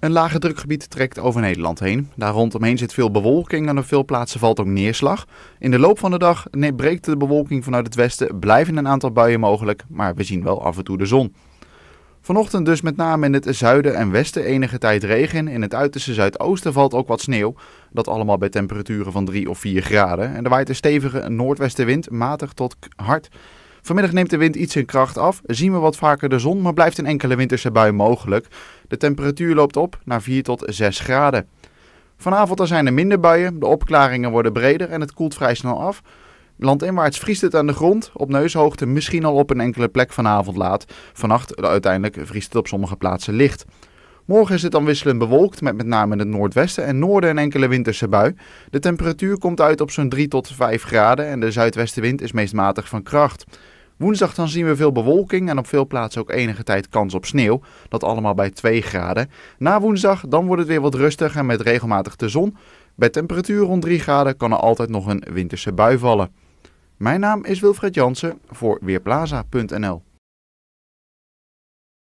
Een lage drukgebied trekt over Nederland heen. Daar rondomheen zit veel bewolking en op veel plaatsen valt ook neerslag. In de loop van de dag breekt de bewolking vanuit het westen, blijven een aantal buien mogelijk, maar we zien wel af en toe de zon. Vanochtend dus met name in het zuiden en westen enige tijd regen. In het uiterste zuidoosten valt ook wat sneeuw. Dat allemaal bij temperaturen van 3 of 4 graden. En er waait een stevige noordwestenwind, matig tot hard. Vanmiddag neemt de wind iets in kracht af, zien we wat vaker de zon, maar blijft een enkele winterse bui mogelijk. De temperatuur loopt op naar 4 tot 6 graden. Vanavond er zijn er minder buien, de opklaringen worden breder en het koelt vrij snel af. Landinwaarts vriest het aan de grond, op neushoogte misschien al op een enkele plek vanavond laat. Vannacht eh, uiteindelijk vriest het op sommige plaatsen licht. Morgen is het dan wisselend bewolkt met met name in het noordwesten en noorden en enkele winterse bui. De temperatuur komt uit op zo'n 3 tot 5 graden en de zuidwestenwind is meest matig van kracht. Woensdag dan zien we veel bewolking en op veel plaatsen ook enige tijd kans op sneeuw. Dat allemaal bij 2 graden. Na woensdag dan wordt het weer wat rustiger met regelmatig de zon. Bij temperatuur rond 3 graden kan er altijd nog een winterse bui vallen. Mijn naam is Wilfred Jansen voor Weerplaza.nl